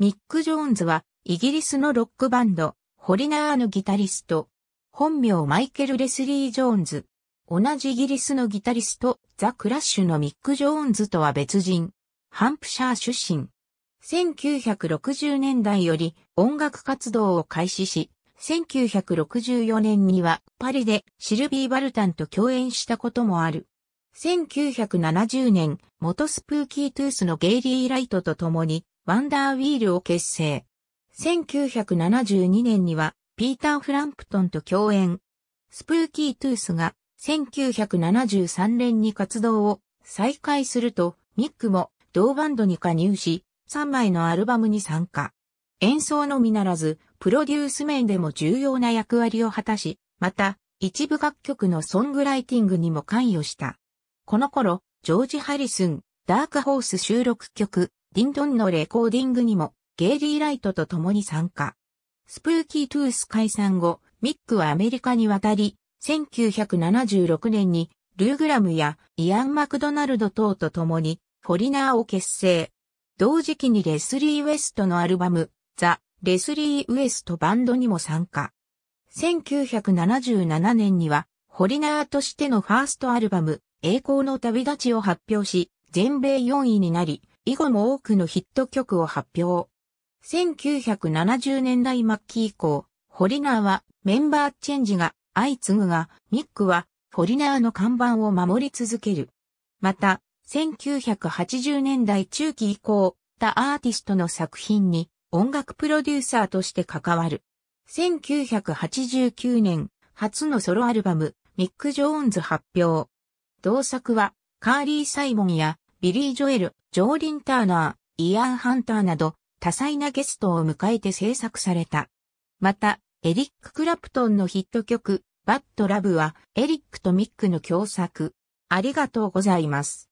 ミック・ジョーンズは、イギリスのロックバンド、ホリナーのギタリスト。本名マイケル・レスリー・ジョーンズ。同じイギリスのギタリスト、ザ・クラッシュのミック・ジョーンズとは別人。ハンプシャー出身。1960年代より音楽活動を開始し、1964年にはパリでシルビー・バルタンと共演したこともある。1970年、元スプーキートゥースのゲイリー・ライトと共にワンダーウィールを結成。1972年には、ピーター・フランプトンと共演。スプーキー・トゥースが、1973年に活動を再開すると、ミックも同バンドに加入し、3枚のアルバムに参加。演奏のみならず、プロデュース面でも重要な役割を果たし、また、一部楽曲のソングライティングにも関与した。この頃、ジョージ・ハリスン、ダークホース収録曲、ディントンのレコーディングにもゲイリー・ライトと共に参加。スプーキー・トゥース解散後、ミックはアメリカに渡り、1976年にルーグラムやイアン・マクドナルド等と共にフォリナーを結成。同時期にレスリー・ウエストのアルバム、ザ・レスリー・ウエストバンドにも参加。1977年には、ホリナーとしてのファーストアルバム、栄光の旅立ちを発表し、全米4位になり、以後も多くのヒット曲を発表。1970年代末期以降、ホリナーはメンバーチェンジが相次ぐが、ミックはホリナーの看板を守り続ける。また、1980年代中期以降、他アーティストの作品に音楽プロデューサーとして関わる。1989年、初のソロアルバム、ミック・ジョーンズ発表。同作は、カーリー・サイモンやビリー・ジョエル、ジョーリン・ターナー、イアン・ハンターなど多彩なゲストを迎えて制作された。また、エリック・クラプトンのヒット曲、バッド・ラブはエリックとミックの共作。ありがとうございます。